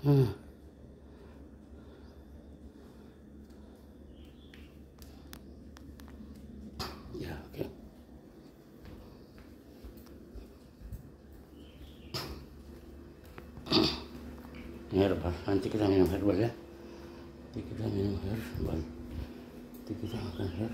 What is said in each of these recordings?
Hmm. Ya, oke. Okay. Ini herbal. Nanti kita minum herbal ya. Nanti kita minum herbal. Nanti kita makan herbal.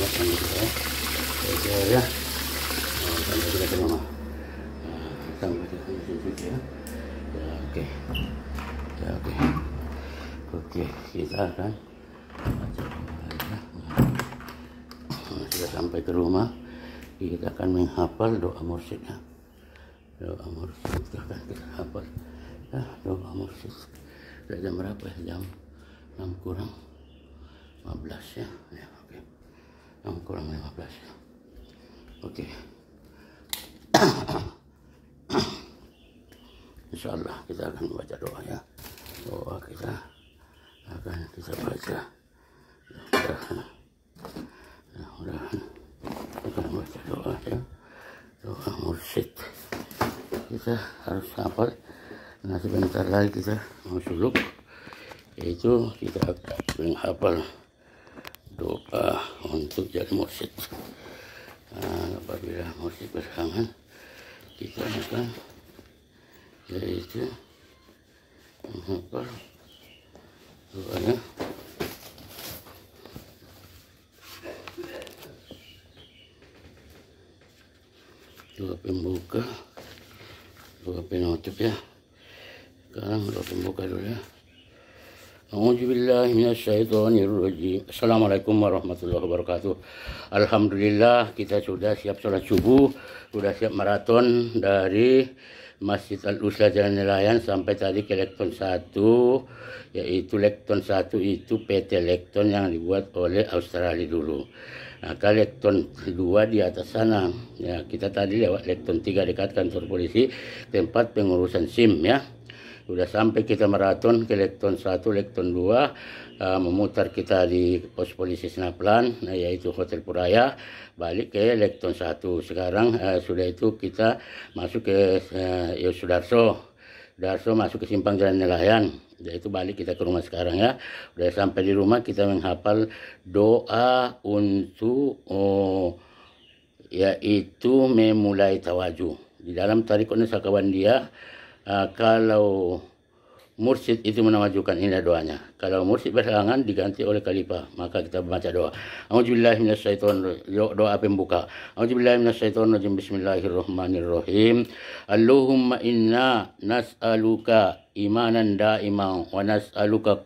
oke ya sampai ke rumah kita akan menghafal doa mursyidnya doa mursyid kita akan kita hafal ya doa mursyid sudah jam berapa ya jam 6 kurang 15 ya, ya yang oh, kurang 15 oke okay. Allah kita akan baca doa ya doa kita akan kita baca Sudah, udah kita baca doa ya doa mursyid kita harus hafal nah sebentar lagi kita mau suluk itu kita akan hafal doa untuk jadi mursyid nah, apabila mursyid berhalangan kita akan yaitu menghafal doanya dua pembuka dua penutup ya sekarang dua pembuka dulu ya أعوذ بالله من الشيطان الرجيم Assalamualaikum warahmatullahi wabarakatuh Alhamdulillah kita sudah siap sholat subuh Sudah siap maraton dari Masjid Al-Usla Jalan Nelayan Sampai tadi ke Lekton 1 Yaitu Lekton 1 itu PT Lekton yang dibuat oleh Australia dulu Nah, ke Lekton 2 di atas sana. Ya, kita tadi lewat Lekton 3 dekat kantor polisi, tempat pengurusan SIM ya. Sudah sampai kita maraton ke Lekton 1, Lekton 2, uh, eh, memutar kita di pos polisi Senaplan, uh, eh, yaitu Hotel Puraya, balik ke Lekton 1. Sekarang uh, sudah itu kita masuk ke uh, Yosudarso. Darso masuk ke simpang jalan nelayan. Yaitu balik kita ke rumah sekarang ya. Sudah sampai di rumah kita menghafal doa untuk oh, yaitu memulai tawaju. Di dalam tarikh sakawan dia uh, kalau mursyid itu menamajukan ini doanya. Kalau mursyid berhalangan diganti oleh khalifah, maka kita baca doa. Auzubillahi minasyaitonir rajim. Doa pembuka. Auzubillahi minasyaitonir rajim. Bismillahirrahmanirrahim. Allahumma inna nas'aluka imanan da'iman wa nas'aluka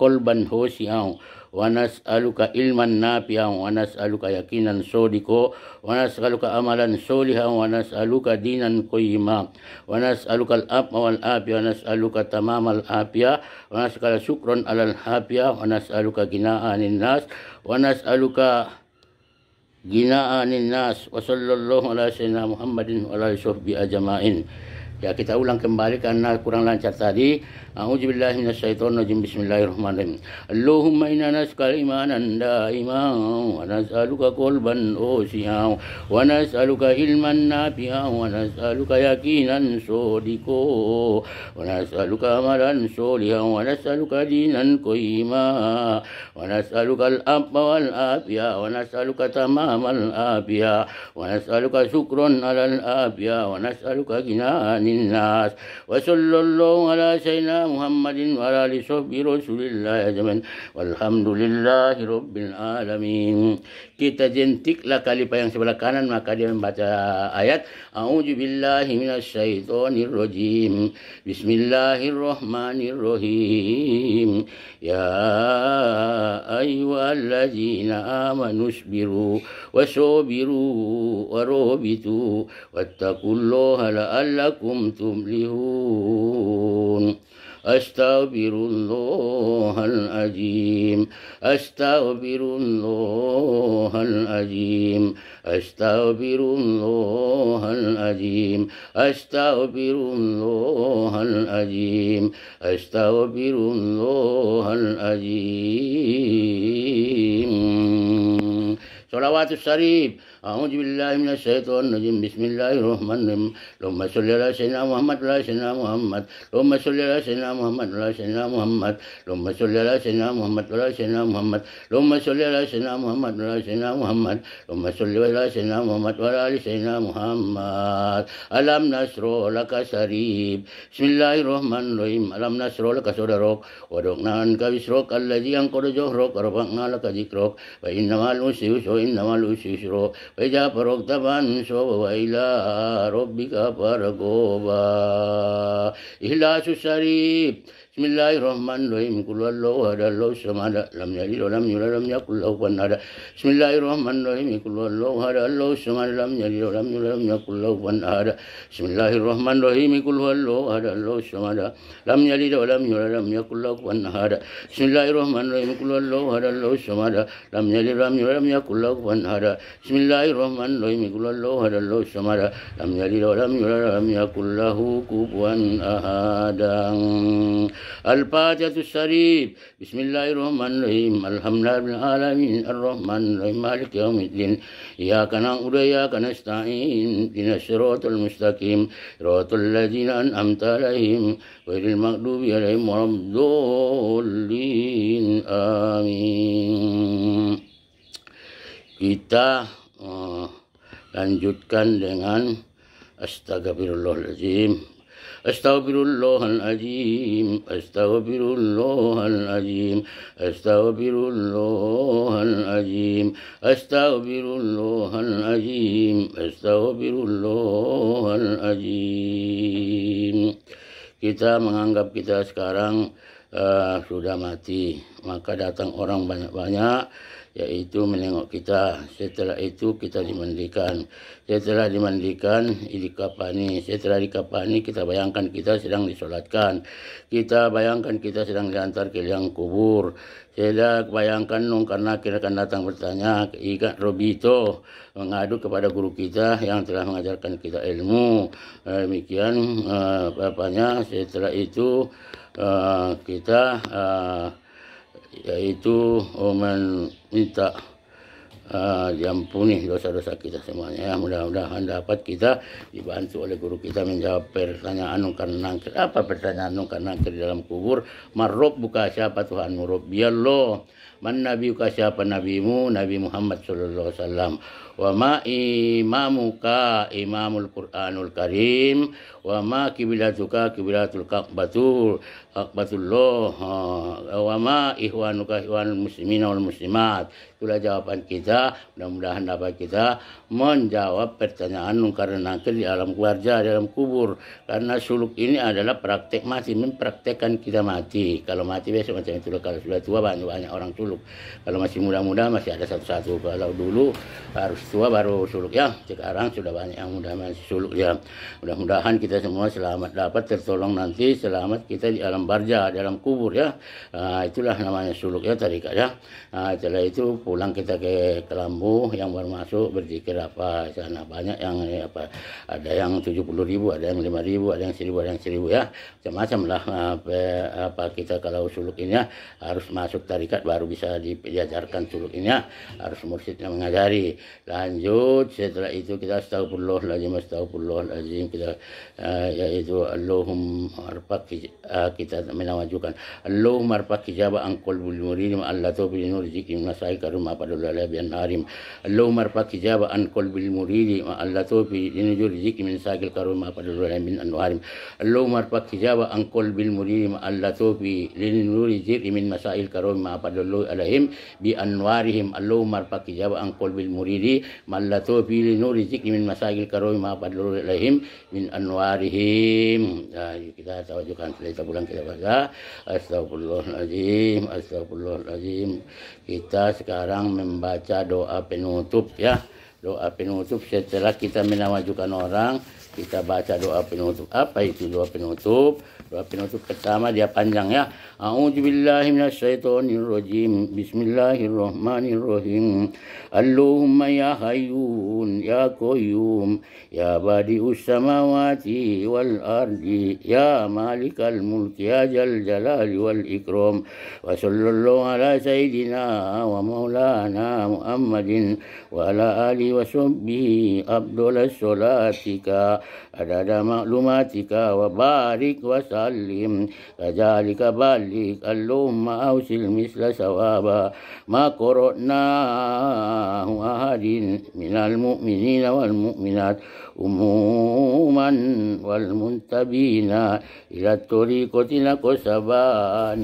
qalban khusyu'an ونسألك علما نافعا ونسألك يقينا صادقا ونسألك عملا صالحا ونسألك دينا قيما ونسألك الأب والآبية ونسألك تمام الآبية ونسألك شكرا على الحابية ونسألك غناء عن الناس ونسألك غناء عن الناس وصلى الله على سيدنا محمد وعلى صحبه أجمعين Ya kita ulang kembali karena kurang lancar tadi. A'udzubillahi minasyaitonirrajim. Bismillahirrahmanirrahim. Allahumma inna nas'aluka imanan da'iman wa nas'aluka qalban wasi'a wa nas'aluka ilman nafi'a wa nas'aluka yaqinan sadiqo wa nas'aluka amalan solihan wa nas'aluka dinan qayyima wa nas'aluka al-abba wal afiya wa nas'aluka tamamal afiya wa nas'aluka syukran alal afiya wa nas'aluka ginani للناس وصلى الله على سيدنا محمد وعلى آل رسول الله أجمعين والحمد لله رب العالمين kita jentiklah kalifah yang sebelah kanan maka dia membaca ayat A'udzu billahi minasyaitonir rajim Bismillahirrahmanirrahim Ya ayyuhallazina amanu isbiru wasabiru warabitu wattaqullaha la'allakum tuflihun أستغفر الله العظيم أستغفر الله العظيم أستغفر الله العظيم أستغفر الله العظيم أستغفر الله العظيم صلوات الشريف أعوذ بالله من الشيطان الرجيم بسم الله الرحمن الرحيم اللهم صل على سيدنا محمد وعلى سيدنا محمد اللهم صل على سيدنا محمد وعلى سيدنا محمد اللهم صل على سيدنا محمد وعلى سيدنا محمد اللهم صل على سيدنا محمد وعلى سيدنا محمد اللهم صل على سيدنا محمد وعلى سيدنا محمد ألم نشرح لك سريب بسم الله الرحمن الرحيم ألم نشرح لك صدرك ودقنا عنك بشرك الذي ينقض جهرك ورفعنا لك ذكرك فإنما الأسر يسر إنما الأسر يسر वैजा फरोक्तवान् शोभवैलारोब्बिकपरगो वा इलासु शरीफ Bismillahirrahmanirrahim. Qul huwallahu ahad, Allahu samad, lam yalid wa lam yulad, lam yakul lahu kufuwan ahad. Bismillahirrahmanirrahim. Qul huwallahu ahad, Allahu samad, lam yalid wa lam yulad, lam yakul lahu kufuwan ahad. Bismillahirrahmanirrahim. Qul huwallahu ahad, Allahu samad, lam yalid wa lam yulad, lam yakul lahu kufuwan ahad. Bismillahirrahmanirrahim. Qul huwallahu ahad, Allahu samad, lam yalid wa lam yulad, lam yakul lahu kufuwan ahad. Bismillahirrahmanirrahim. Qul huwallahu ahad, Allahu samad, lam yalid wa lam yulad, lam yakul lahu kufuwan ahad. الفاتحة الشريف بسم الله الرحمن الرحيم الحمد لله رب العالمين الرحمن الرحيم مالك يوم الدين إياك نعبد وإياك نستعين اهدنا الصراط المستقيم صراط الذين أنعمت عليهم غير المغضوب عليهم ولا الضالين آمين kita uh, lanjutkan dengan astagfirullahaladzim أستغفر الله العظيم أستغفر الله العظيم أستغفر الله العظيم أستغفر الله العظيم أستغفر الله العظيم kita menganggap kita sekarang uh, sudah mati maka datang orang banyak-banyak yaitu menengok kita setelah itu kita dimandikan setelah dimandikan dikapani setelah dikapani kita bayangkan kita sedang disolatkan kita bayangkan kita sedang diantar ke liang kubur saya bayangkan nung karena kita akan datang bertanya ikat Robito mengadu kepada guru kita yang telah mengajarkan kita ilmu eh, demikian eh, bapaknya, setelah itu eh, kita eh, yaitu meminta uh, ah, diampuni dosa-dosa kita semuanya ya mudah-mudahan dapat kita dibantu oleh guru kita menjawab pertanyaan nungkan nangkir apa pertanyaan nungkan nangkir di dalam kubur marrob buka siapa Tuhan murub lo man nabiyuka siapa nabimu Nabi Muhammad sallallahu alaihi wasallam wa ma imamuka imamul Qur'anul Karim wa ma kiblatuka kiblatul Ka'batul Ka'batullah wa ma ihwanuka ihwanul muslimin wal muslimat itulah jawaban kita mudah-mudahan dapat kita menjawab pertanyaan karena di alam keluarga di alam kubur karena suluk ini adalah praktek mati mempraktekkan kita mati kalau mati biasa macam itu kalau sudah tua banyak banyak orang suluk suluk kalau masih muda-muda masih ada satu-satu kalau dulu harus tua baru suluk ya sekarang sudah banyak yang muda masih suluk ya mudah-mudahan kita semua selamat dapat tertolong nanti selamat kita di alam barja dalam kubur ya nah, itulah namanya suluk ya tadi ya nah, setelah itu pulang kita ke Kelambu yang baru masuk berzikir apa sana banyak yang eh, apa ada yang tujuh puluh ribu ada yang lima ribu ada yang seribu ada yang seribu ya macam-macam lah ah, apa kita kalau suluk ini ya harus masuk tarikat baru bisa bisa diajarkan suluknya harus mursyidnya mengajari lanjut setelah itu kita astagfirullahaladzim astagfirullahaladzim kita uh, eh, yaitu Allahum arfak uh, eh, kita menawajukan Allahum arfak kijaba angkol bul muridim Allah tu bil nur zikrim nasai karum apa dolala bian harim Allahum arfak kijaba angkol bil muridim Allah tu bil nur zikrim nasai karum apa dolala min anwarim Allahum arfak kijaba angkol bil muridim Allah tu bil nur zikrim min masail karum apa dolala alaihim bi anwarihim Allahu arfaq ijaba an qalbil muridi mallatu fi nuri zikri min masagil karami ma fadlu alaihim min anwarihim nah, kita tawajukan kita pulang kita baca astagfirullahalazim astagfirullahalazim kita sekarang membaca doa penutup ya doa penutup setelah kita menawajukan orang kita baca doa penutup. Apa itu doa penutup? Doa penutup pertama dia panjang ya. A'udzubillahi minasyaitonirrajim. Bismillahirrahmanirrahim. Allahumma ya hayyun ya qayyum ya badi'us samawati wal ardi ya malikal mulki ya jal jalali wal ikram. Wa sallallahu ala sayidina wa maulana Muhammadin wa ala alihi wa sahbihi abdul salatika عدد معلوماتك وبارك وسلم كذلك بلغ اللهم أوصل مثل ثوابا ما قرأناه أحد من المؤمنين والمؤمنات أموما والمنتبين إلى الطريقة نقصبان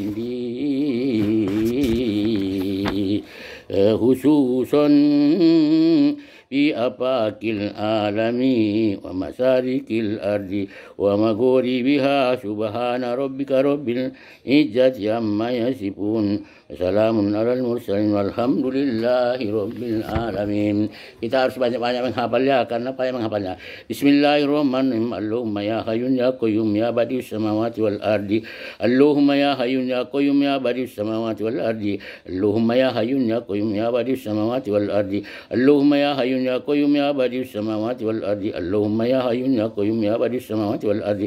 خصوصا في أفاق العالم ومشارق الأرض ومغوربها سبحان ربك رب العزة عما يصفون وسلام على المرسلين والحمد لله رب العالمين kita harus banyak-banyak menghafalnya karena apa yang menghafalnya Bismillahirrahmanirrahim Allahumma ya hayyun ya qayyum ya badius samawati wal ardi Allahumma ya hayyun ya qayyum ya badius samawati wal ardi Allahumma ya hayyun ya qayyum ya badius samawati wal ardi Allahumma ya hayyun يا قيوم يا بادي السماوات والأرض اللهم يا حي يا قيوم يا بادي السماوات والأرض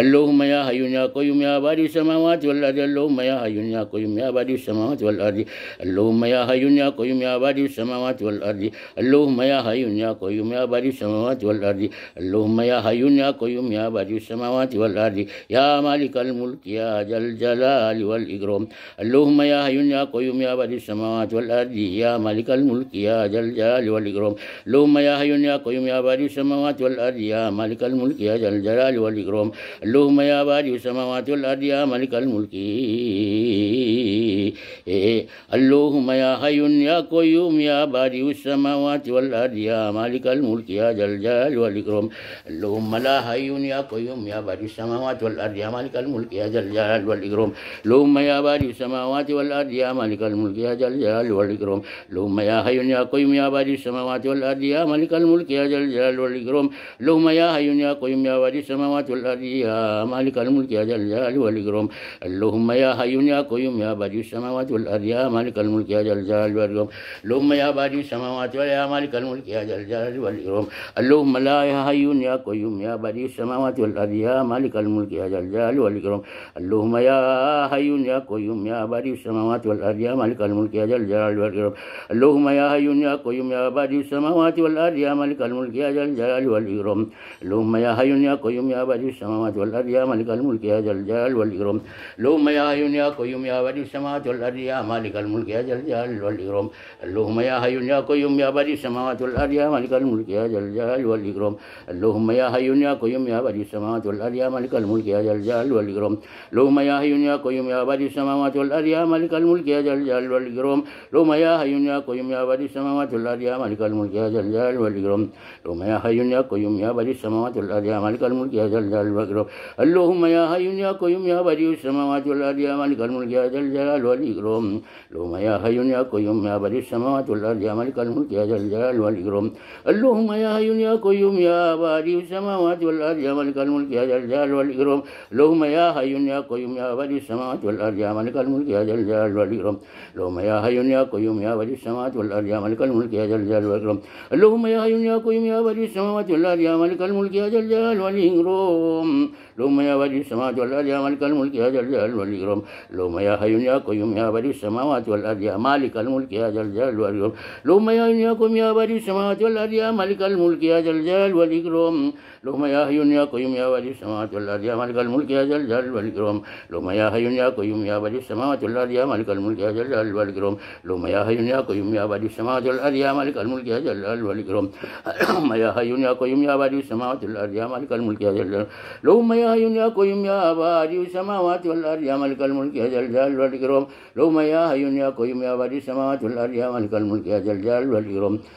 اللهم يا حي يا قيوم يا بادي السماوات والأرض اللهم يا حي يا قيوم يا بادي السماوات والأرض اللهم يا حي يا قيوم يا بادي السماوات والأرض اللهم يا حي يا قيوم يا بادي السماوات والأرض اللهم يا حي يا قيوم يا بادي السماوات والأرض يا مالك الملك يا ذا الجلال والإكرام اللهم يا حي يا قيوم يا بادي السماوات والأرض يا مالك الملك يا ذا الجلال والإكرام لو ما يا حي يا قيوم يا بارئ السماوات والارض يا مالك الملك يا جل الجلال والاكرام لو ما يا بارئ السماوات والارض يا مالك الملك اللهم يا حي يا قيوم يا بارئ السماوات والارض يا مالك الملك يا جل الجلال والاكرام اللهم لا حي يا قيوم يا بارئ السماوات والارض يا مالك الملك يا جل الجلال والاكرام اللهم يا بارئ السماوات والارض يا مالك الملك يا جل الجلال والاكرام اللهم يا حي يا قيوم يا بارئ السماوات والارض والأرض يا ملك الملك يا جل الجلال والإكرام اللهم يا حي يا قيوم يا واجد السماوات والأرض يا مالك الملك يا جل الجلال والإكرام اللهم يا حي يا قيوم يا بادي السماوات والأرض يا مالك الملك يا جل الجلال والإكرام اللهم يا بادي السماوات يا مالك الملك يا جل الجلال والإكرام اللهم لا يا حي يا قيوم يا بديع السماوات والأرض يا مالك الملك يا جل الجلال والإكرام اللهم يا حي يا قيوم يا بديع السماوات والأرض يا مالك الملك يا جل الجلال والإكرام اللهم يا حي يا قيوم يا بديع السماوات السماوات والأرض يا ملك الملك يا جل الجلال والإكرام اللهم يا حي يا قيوم يا بديع السماوات والأرض يا ملك الملك يا جل الجلال والإكرام اللهم يا حي يا قيوم يا بديع السماوات والأرض يا ملك الملك يا جل الجلال والإكرام اللهم يا حي يا قيوم يا بديع السماوات والأرض يا ملك الملك يا جل الجلال والإكرام اللهم يا حي يا قيوم يا بديع السماوات والأرض يا ملك الملك يا جل الجلال والإكرام اللهم يا حي يا قيوم يا بديع السماوات والأرض يا ملك الملك يا جل الجلال والإكرام اللهم يا حي يا قيوم يا بديع السماوات والأرض يا ملك الملك يا يا ذا الجلال والإكرام اللهم يا حي يا قيوم يا بديع السماوات والأرض يا مالك الملك يا ذا الجلال والإكرام اللهم يا حي يا قيوم يا بديع السماوات والأرض يا مالك الملك يا ذا الجلال والإكرام اللهم يا حي يا قيوم يا بديع السماوات والأرض يا مالك الملك يا ذا الجلال والإكرام اللهم يا حي يا قيوم يا بديع السماوات والأرض يا مالك الملك يا ذا الجلال والإكرام اللهم يا حي يا قيوم يا بديع السماوات والأرض يا مالك الملك يا ذا الجلال والإكرام اللهم يا حي يا قيوم يا بديع السماوات والأرض يا مالك الملك يا ذا الجلال والإكرام اللهم يا حي يا قيوم يا بديع السماوات والارض يا ملك الملك يا جل جلال والاكرام اللهم يا بديع السماوات والارض يا ملك الملك يا جل جلال والاكرام اللهم يا حي يا قيوم يا بديع السماوات والارض يا مالك الملك يا جل جلال والاكرام اللهم يا حي يا قيوم يا بديع السماوات والارض يا ملك الملك يا جل جلال والاكرام اللهم يا حي يا قيوم يا بديع السماوات والارض يا ملك الملك يا جل جلال والاكرام اللهم يا حي يا قيوم يا بديع السماوات والارض يا ملك الملك يا جل جلال والاكرام اللهم يا حي يا قيوم يا بديع السماوات والارض يا ملك الملك يا جل الجلال والإكرام اللهم يا حي يا قيوم يا باري السماوات والأرض يا مالك الملك يا ذا اللهم يا حي يا قيوم يا باري السماوات والأرض يا مالك الملك يا ذا والإكرام اللهم يا حي يا قيوم يا باري السماوات والأرض يا مالك الملك يا ذا والإكرام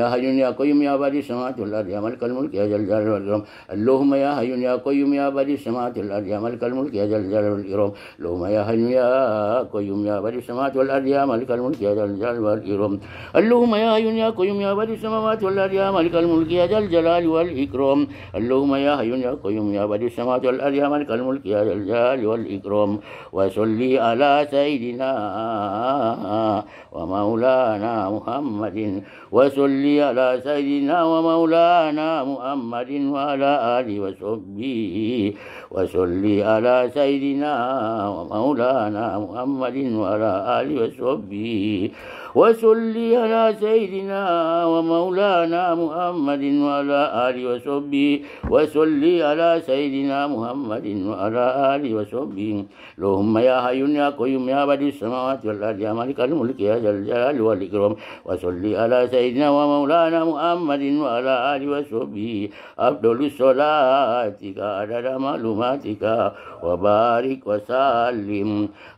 اللهم يا حي يا قيوم يا باري السماوات والأرض يا مالك الملك يا ذا والإكرام اللهم يا حي يا قيوم يا باري السماوات والأرض يا مالك الملك يا ذا والإكرام اللهم يا حي يا قيوم يا باري السماوات والأرض يا مالك الملك يا ذا والإكرام اللهم يا حي يا قيوم يا أبد السماوات والأرض يا ملك الملك يا ذا الجلال والإكرام اللهم يا حي يا قيوم يا أبد السماوات والأرض يا ملك الملك يا ذا الجلال والإكرام وصلي على سيدنا ومولانا محمد وصلي على سيدنا ومولانا محمد وعلى آله وصحبه وصلي على سيدنا ومولانا محمد وعلى آله وصحبه وصل على سيدنا ومولانا محمد وعلى آله وصحبه وصل على سيدنا محمد وعلى آله وصحبه اللهم يا حي يا قيوم يا بديع السماوات والأرض يا مالك الملك يا ذا الجلال والإكرام وصلي على سيدنا ومولانا محمد وعلى آله وصحبه أفضل الصلاة عدد معلوماتك وبارك وسلم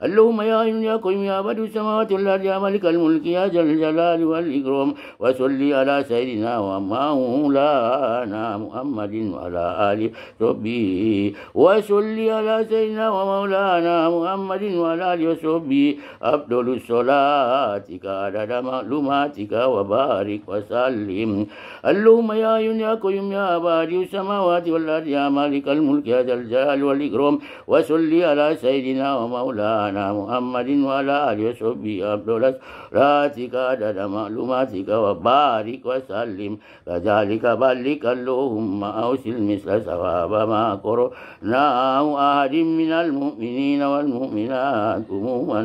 اللهم يا حي يا قيوم يا بديع السماوات والأرض يا مالك الملك الملك يا ذا الجلال والإكرام وصلي على سيدنا ومولانا محمد وعلى آله ربي وصلي على سيدنا ومولانا محمد وعلى آله وصحبه أفضل الصلاة عدد معلوماتك وبارك وسلم اللهم يا عيون يا قيوم يا باري السماوات والأرض يا مالك الملك يا ذا الجلال والإكرام وصلي على سيدنا ومولانا محمد وعلى آله وصحبه أفضل الصلاة معلوماتك عدد معلوماتك وبارك وسلم كذلك بلك اللهم أوصل مثل ثواب ما قرناه أحد من المؤمنين والمؤمنات عموما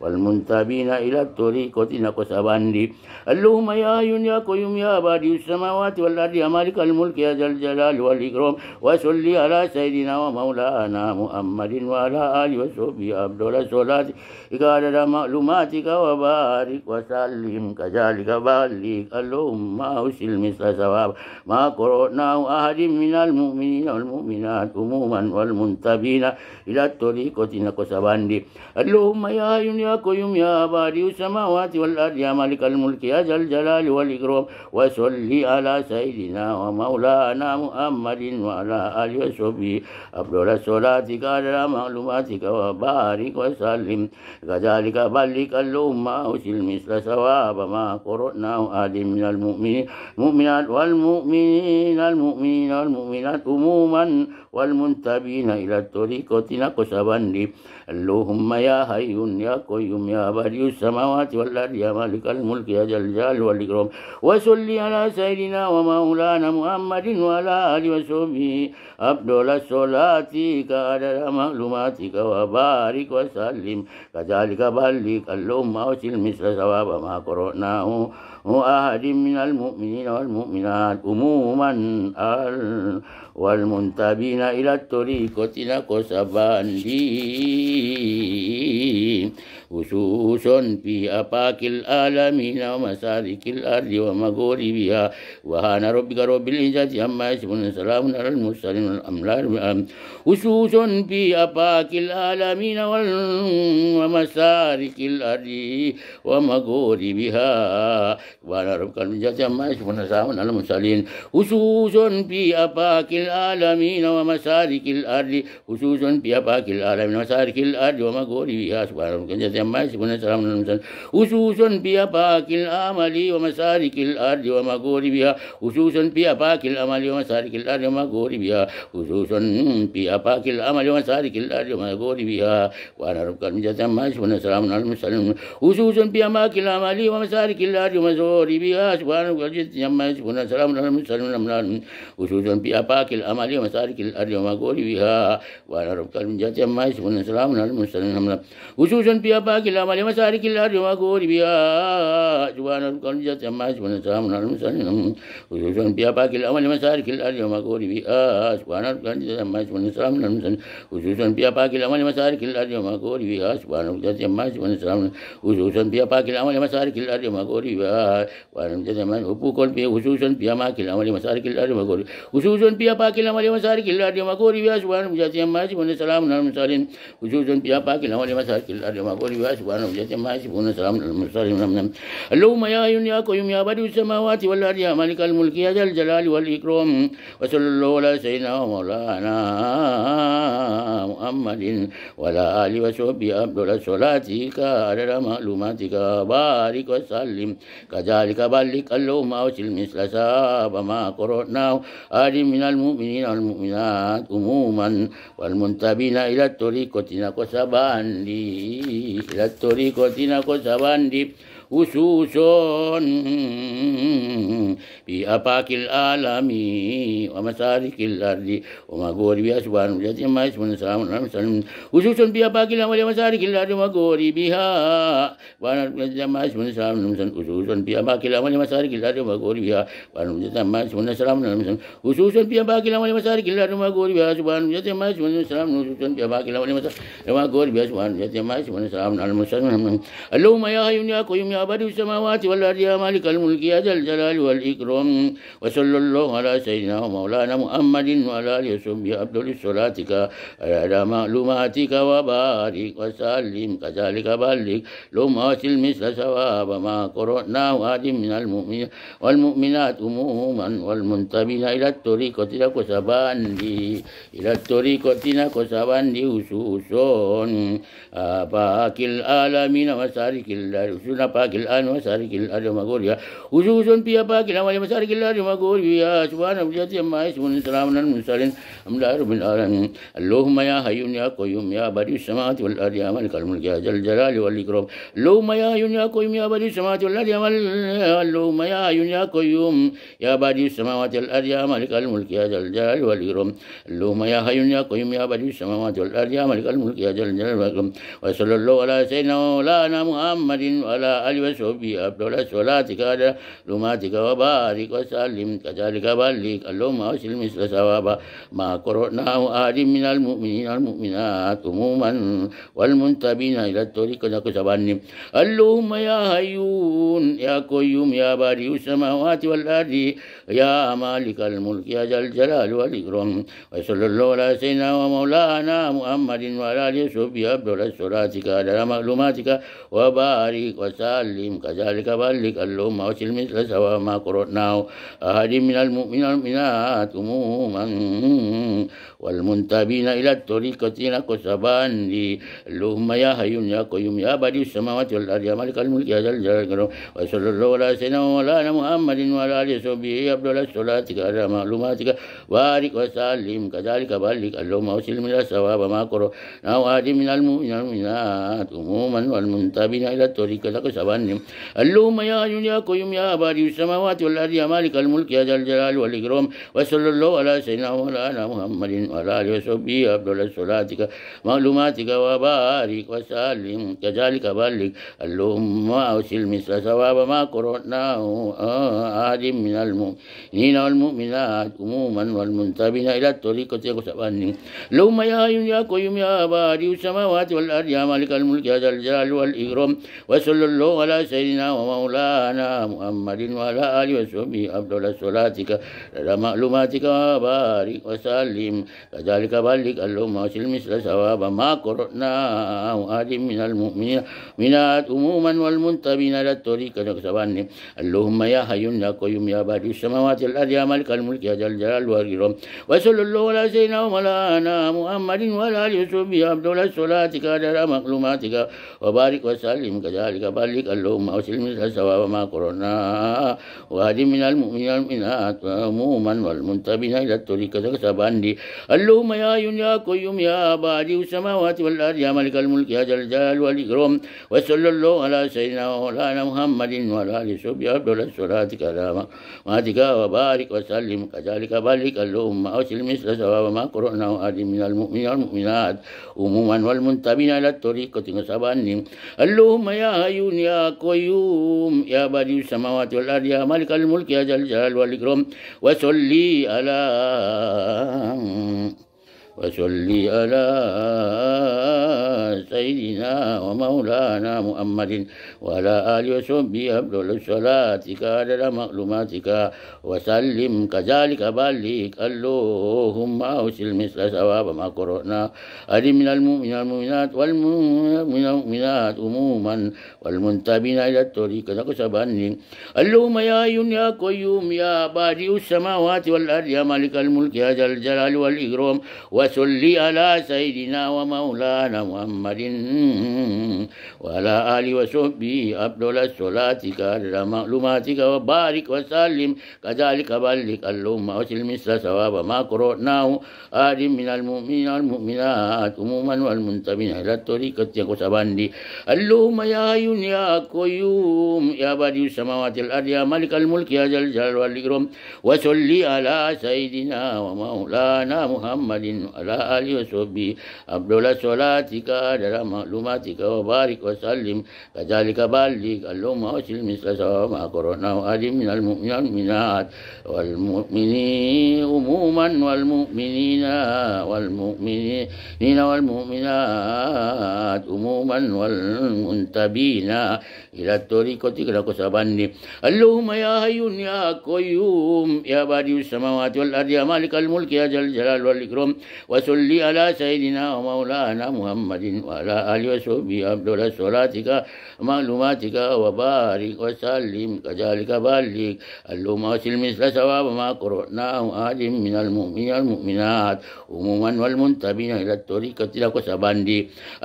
والمنتبين إلى الطريقة نقصبندي اللهم يا عيون يا قيوم يا بادي السماوات والأرض يا مالك الملك يا ذا الجلال والإكرام وصلي على سيدنا ومولانا محمد وعلى آله وصحبه أفضل الصلاة عدد معلوماتك وبارك وسلم كذلك بلغ اللهم أوسل مثل ثواب ما قرأناه أحد من المؤمنين والمؤمنات عموما والمنتبين إلى الطريقة نقصباندي اللهم يا عيون يا قيوم يا باري السماوات والأرض يا مالك الملك يا ذا الجلال والإكرام وصلي على سيدنا ومولانا محمد وعلى آله وصحبه أفضل الصلاة على معلوماتك وبارك وسلم كذلك بلغ اللهم أوسل مثل ثواب ما قرأناه آد من المؤمنين مؤمنات والمؤمنين المؤمنين والمؤمنات عموما والمنتبين إلى الطريقة نقشبندي اللهم يا حي يا قيوم يا باري السماوات والأرض يا مالك الملك يا جل الجلال والإكرام وصلي على سيدنا ومولانا محمد وعلى آله وصحبه أفضل الصلاة كعدد معلوماتك وبارك وسلم كذلك بلغ اللهم اوصل مثل ثواب ما قرأناه وأحد من المؤمنين والمؤمنات عموما والمنتبين إلى الطريقة نقص باندي خصوص في أباك الآلمين ومسالك الأرض ومغوربها وهان ربك رب العزة أما يصفون السلام على المرسلين الأملاك خصوص في أباك الآلمين ومسالك الأرض ومغوربها وهان ربك رب العزة عما يصفون سلام على المرسلين خصوص في أباك الآلمين ومسالك الأرض خصوص في أباك الآلمين ومسالك الأرض ومغوربها سبحان ربك عما يشركون سلام المرسلين أسوس بأباك الأمل ومسالك الأرض ومغوربها أسوس بأباك الأمل ومسالك الأرض ومغوربها أسوس بأباك الأمل ومسالك الأرض ومغوربها وأنا ربك المجد عما يشركون سلام المرسلين أسوس بأباك الأمل ومسالك الأرض ومغوربها سبحان ربك المجد عما يشركون سلام المرسلين أسوس بأباك الأمل ومسالك الأرض ومغوربها وأنا ربك المجد عما يشركون سلام المرسلين أسوس بأباك باقي الأمل مسارك الأرض وأكون بها جوانا كل جت ما جوانا سلام على المسلمين وسبحان بها باقي الأمل مسارك الأرض وأكون بها جوانا كل جت ما جوانا سلام على المسلمين وسبحان بها باقي الأمل مسارك الأرض وأكون بها جوانا كل جت ما جوانا سلام وسبحان بها باقي الأمل مسارك الأرض وأكون بها سبحان جت أما حب كل بها وسبحان بها باقي الأمل مسارك الأرض وأكون وسبحان بها باقي الأمل مسارك الأرض وأكون بها كل جت ما جوانا سلام على المسلمين وسبحان بها باقي الأمل مسارك الأرض وأكون يحاسب أنا وجهة ما يحسبون سلام المرسلين لم نم اللهم يا عيون يا قيوم يا بديع السماوات والأرض يا مالك الملك يا ذا الجلال والإكرام وصلى الله على سيدنا ومولانا محمد وعلى آله وصحبه أفضل صلاتك عدد معلوماتك بارك وسلم كذلك بلغ اللهم وسلم مثل ساب ما قرأناه آل من المؤمنين والمؤمنات عموما والمنتبين إلى الطريق وتنقص بان لي la toricoti, la cosa bandi. وسوس في بأباك الآلام ومسالك الأرض ومغوري سبحان وجد ما اسم نسام وسوس في بأباك الآلام ومسالك الأرض ومغوري بها وأنا وجد ما اسم نسام وسوس في بأباك الآلام ومسالك الأرض ومغوري بها وأنا وجد ما اسم نسام وسوس في بأباك الآلام ومسالك الأرض ومغوري بها سبحان وجد ما اسم وسوس في بأباك الآلام ومسالك الأرض ومغوري بها سبحان وجد ما اسم نسام ونمسلم اللهم يا حي يا قيوم يا يا السماوات والأرض يا مالك الملك يا ذا الجلال والإكرام وصلى الله على سيدنا ومولانا محمد وعلى آله وصحبه أفضل صلاتك على معلوماتك وبارك وسلم كذلك بلغ لهم واصل مثل ثواب ما قرأنا واحد من المؤمنين والمؤمنات عموما والمنتبهين إلى الطريقة لكسبان إلى الطريقة لي وسوسون آباك العالمين وسارك الله باقي الآن ومسارك الآن وما أقول يا وجوز بيا باقي الآن مسارك الآن وما أقول يا سبحان بجد ما يسمون سلام المرسلين أم لا رب العالمين اللهم يا حي يا قيوم يا بديع السماوات والأرض يا ملك الملك يا جل الجلال والإكرام اللهم يا حي يا قيوم يا بديع السماوات والأرض يا ملك اللهم يا حي يا قيوم يا بديع السماوات والأرض يا ملك الملك يا جل الجلال والإكرام اللهم يا حي يا قيوم يا بديع السماوات والأرض يا ملك الملك يا جل الجلال والإكرام وصلى الله على سيدنا مولانا محمد وعلى آله والآل وصحبه أفضل الصلاة على لماتك وبارك وسلم كذلك بلغ اللهم وسل مثل ثوابا ما قرأناه آد من المؤمنين المؤمنات عموما والمنتبين إلى الطريق نقصبني اللهم يا هيون يا قيوم يا بارئ السماوات والأرض يا مالك الملك يا ذا الجلال والإكرام وصلى الله على سيدنا ومولانا محمد وعلى آله وصحبه أبدل الصلاتك على معلوماتك وبارك وسلم كذلك بلغ اللهم وسلم مثل سواء ما قرأناه أحد من المؤمنات عموما والمنتبين إلى الطريقة كسبان لي اللهم يا حي يا قيوم يا بديع السماوات والأرض يا مالك الملك يا ذا الجلال والإكرام وصلى الله على سيدنا ومولانا محمد وعلى آله وصحبه قبل صلاتك على معلوماتك وارك وسلم كذلك بلغ اللهم وسلم إلى الثواب ما قرأ نواد من المؤمنين المؤمنات عموما والمنتبين إلى الطريق لك سبنهم اللهم يا عيون يا قيوم يا باري السماوات والأرض يا مالك الملك يا ذا الجلال والإكرام وصلى الله على سيدنا مولانا محمد وعلى آله وصحبه قبل صلاتك معلوماتك وبارك وسلم كذلك بلغ اللهم وسلم الى ثواب ما قرأناه آدم من المؤمنين المؤمنين والمؤمنات عموما والمنتبين إلى الطريقة يقتبان لوم يا عيون يا قيوم يا باري السماوات والأرض يا مالك الملك يا ذا الجلال والإكرام وصلى الله على سيدنا ومولانا محمد وعلى آله وصحبه أفضل صلاتك معلوماتك وبارك وسلم كذلك بلغ اللهم وصل مثل ثواب ما قرأنا آدم من المؤمنين منات عموما والمنتبين إلى الطريقة يقتبان اللهم يا حي يا قيوم يا باري السماوات السماوات الأرض يا ملك الملك يا جل جلال والإكرام وصلى الله على سيدنا ومولانا محمد وعلى آله وصحبه أفضل صلاتك على مخلوماتك وبارك وسلم كذلك بارك اللهم وسلم الثواب ما قرنا وهدي من المؤمنين المؤمنات عموما والمنتبين إلى الطريقة كسباندي اللهم يا عيون يا قيوم يا بادي السماوات والأرض يا ملك الملك يا جل جلال والإكرام وصلى الله على سيدنا ومولانا محمد وعلى آله وصحبه أفضل صلاتك على مخلوماتك وبارك وسلم كذلك بلغ اللهم وسل مثل سواء ما قرأناه آدم من المؤمنين والمؤمنات عموما والمنتمين إلى الطريقة وسبانهم اللهم يا هيون يا قيوم يا بديع السماوات والأرض يا ملك الملك يا ذا الجلال والإكرام وصلي على وصلي على سيدنا ومولانا محمد وعلى آل وصحبه أفضل الصلاة كادر معلوماتك وسلم كذلك بلغ اللهم أوصل مثل ثواب ما قرأنا أدم من المؤمن المؤمنات والمؤمنات عموما والمنتبين إلى الطريق نقصبني اللهم يا عيون يا قيوم يا بادئ السماوات والأرض يا مالك الملك يا الجلال والإكرام وصل على سيدنا ومولانا محمد وعلى آل وصحبه أفضل الصلاة كارر معلوماتك وبارك وسلم كذلك بلغ اللهم وسل مثل ثواب ما قرأناه آل من المؤمنين والمؤمنات عموما والمنتمين إلى الطريقة يكسبندي اللهم يا عيون يا قيوم يا بديع السماوات الأرض يا ملك الملك يا جل الجلال والإكرام وصلي على سيدنا ومولانا محمد على آله وصحبه أبلغ صلاتك عدد معلوماتك وبارك وسلم كذلك بلغ اللهم وسلم مثل سواء ما قرأناه آدم من المؤمنات والمؤمنين عموما والمؤمنين والمؤمنين والمؤمنات عموما والمنتبين إلى الطريق لك سبني اللهم يا حي يا قيوم يا بادي السماوات والأرض يا مالك الملك يا جل الجلال والإكرام وصل على سيدنا ومولانا محمد وعلى آله وصحبه أفضل صلاتك معلوماتك وبارك وسلم كذلك بلغ اللهم وسل مثل ثواب ما قرأناه آد من المؤمنين والمؤمنات عموما والمنتبين إلى الطريقة لك وسبندي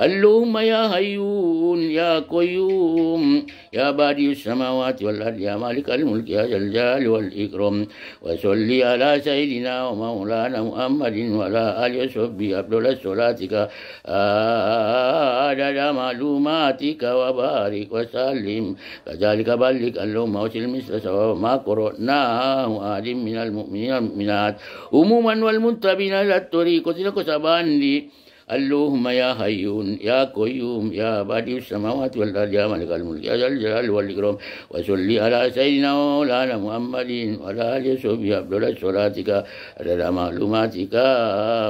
اللهم يا حيون يا قيوم يا بادي السماوات والأرض يا مالك الملك يا ذا الجلال والإكرام وصلي على سيدنا ومولانا محمد وعلى آله يسبي أبدل صلاتك عدد معلوماتك وبارك وسلم كذلك بلغ اللهم وسل مثل سواء ما قرأناه آدم من المؤمنين والمؤمنات عموما والمنتبين على الطريق وسلك سبان اللهم يا حيون يا قيوم يا بادي السماوات والأرض يا ملك الملك يا ذا الجلال والإكرام وصلي على سيدنا مولانا محمد وعلى آله وصحبه أفضل صلاتك على معلوماتك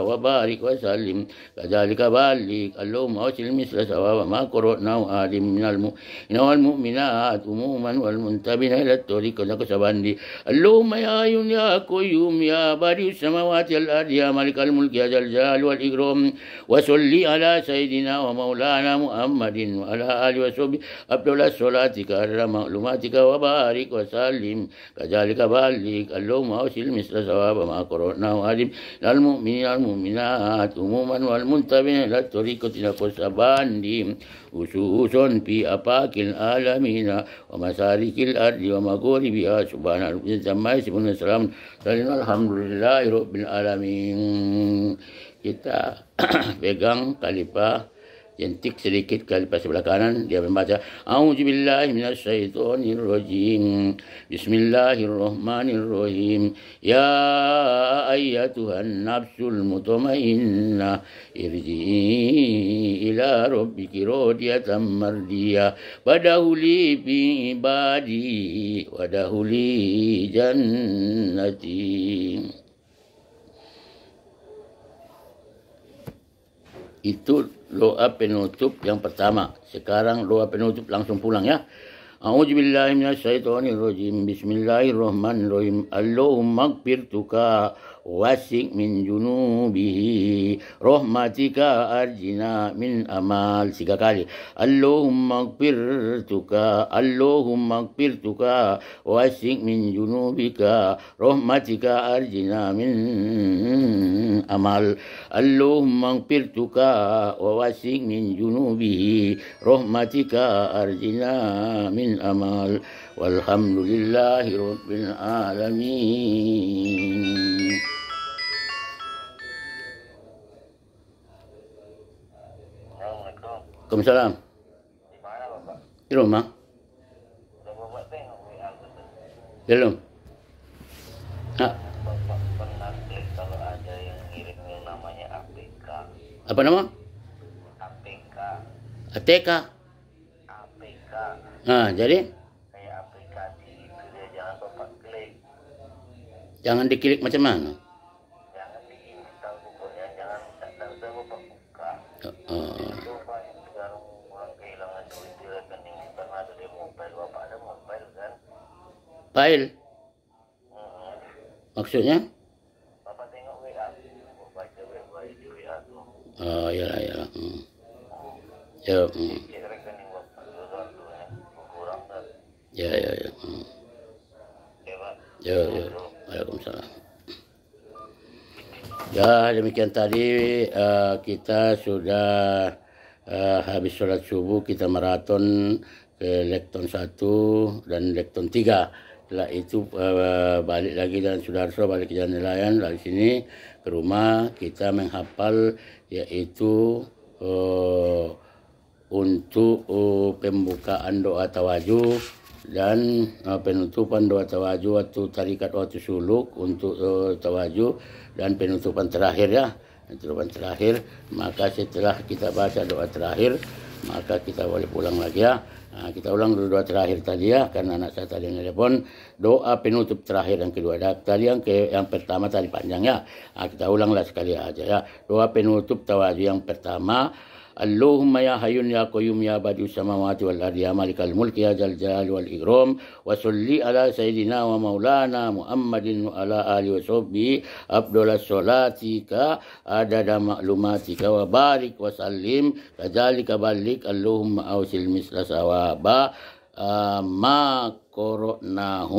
وبارك وسلم كذلك بارك اللهم أوصل مثل ثواب ما قرأنا وآدم من المؤمنين والمؤمنات عموما والمنتبين إلى الطريق عندي اللهم يا عيون يا قيوم يا بادي السماوات والأرض يا ملك الملك يا ذا الجلال والإكرام وصلي على سيدنا ومولانا محمد وعلى آله وصحبه أبدل الصلاة كرر معلوماتك وبارك وسلم كذلك بارك اللهم أوصل مثل ثواب ما قرأنا وعلم للمؤمنين والمؤمنات عموما والمنتبه للطريقة الطريقة قصبان أسوس في أباك العالمين ومسارك الأرض ومغوربها سبحان ربنا تما الله السلام الحمد لله رب العالمين kita pegang kalipah jentik sedikit kalipah sebelah kanan dia membaca auzubillahi minasyaitonirrajim bismillahirrahmanirrahim ya ayyatuhan nafsul mutmainnah irji ila rabbiki radiyatan mardiya wadahuli bi ibadi wadahuli jannati Itu doa penutup yang pertama. Sekarang doa penutup langsung pulang ya. أعوذ بالله من الشيطان الرجيم بسم الله الرحمن واسق من جنوبه رحمتك أرجنا من أمال سكاكالي اللهم اغفرتك اللهم اغفرتك واسق من جنوبك رحمتك أرجنا من أمال اللهم اغفرتك وواسق من جنوبه رحمتك أرجنا من أمال والحمد لله رب العالمين Waalaikumsalam. Di mana rumah. Belum. Nah. Apa nama? APK. ATK. APK. Nah, jadi? Kayak APK di itu jangan Bapak klik. Jangan diklik macam mana? Jangan diinstal pokoknya jangan tak tahu Bapak buka. Oh. oh. File. Maksudnya? Bapak tengok WA. Baca WA di WA tu. Oh, iyalah, iyalah. Hmm. Ya, hmm. Ya, ya, ya. Hmm. Ya, hmm. Eh. Ya, ya, hmm. ya, ya. Waalaikumsalam. Ya, demikian tadi uh, kita sudah uh, habis sholat subuh kita maraton ke lekton 1 dan lekton 3 setelah itu uh, balik lagi dan Sudarso balik ke Jalan Nelayan dari sini ke rumah kita menghafal yaitu uh, untuk uh, pembukaan doa tawaju dan uh, penutupan doa tawaju waktu tarikat waktu suluk untuk uh, tawaju dan penutupan terakhir ya penutupan terakhir maka setelah kita baca doa terakhir maka kita boleh pulang lagi ya Nah, kita ulang doa terakhir tadi ya, karena anak saya tadi telepon doa penutup terakhir yang kedua. Ada tadi yang ke yang pertama tadi panjang ya. Nah, kita ulanglah sekali aja ya. Doa penutup tawadu yang pertama اللهم يا حي يا قيوم يا بديع السماوات والأرض يا مالك الملك يا ذا الجلال والإكرام وصلي على سيدنا ومولانا محمد وعلى آله وصحبه أفضل صلاتك عدد معلوماتك وبارك وسلم كذلك بلغ اللهم أوصل مثل ثوابا آه، ما قرأناه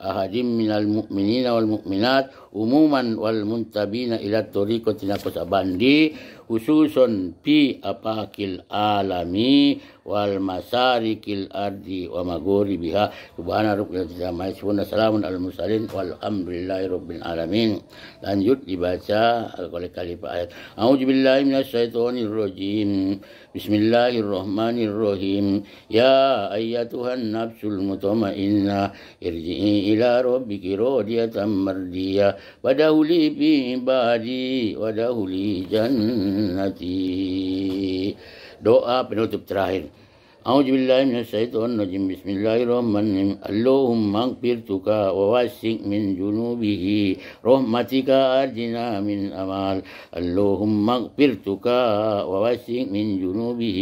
أحد من المؤمنين والمؤمنات عموما والمنتبين إلى الطريقة نقص بندي khususun bi apakil alami والمسارك الأرض ومغاربها سبحان رب العالمين سلام على المرسلين والحمد لله رب العالمين لنجد لباسا آية. أعوذ بالله من الشيطان الرجيم بسم الله الرحمن الرحيم يا أيتها النفس المطمئنة ارجعي إلى ربك راضية مرضية ودولي بعبادي لي جنتي doa penutup terakhir. أعوذ بالله من الشيطان الرجيم بسم الله الرحمن الرحيم اللهم اغفرتك ووسك من جنوبه رحمتك أرجنا من أمال اللهم اغفرتك ووسك من جنوبه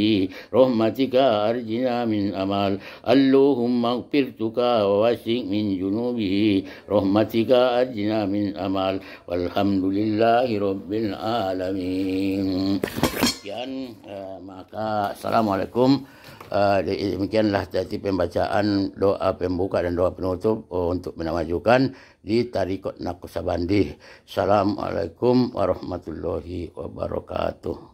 رحمتك أرجنا من أمال اللهم اغفرتك ووسك من جنوبه رحمتك أرجنا من أمال والحمد لله رب العالمين Sekian, آه، السلام عليكم uh, demikianlah tadi pembacaan doa pembuka dan doa penutup oh, untuk menamajukan di Tarikot Nakusabandi. Assalamualaikum warahmatullahi wabarakatuh.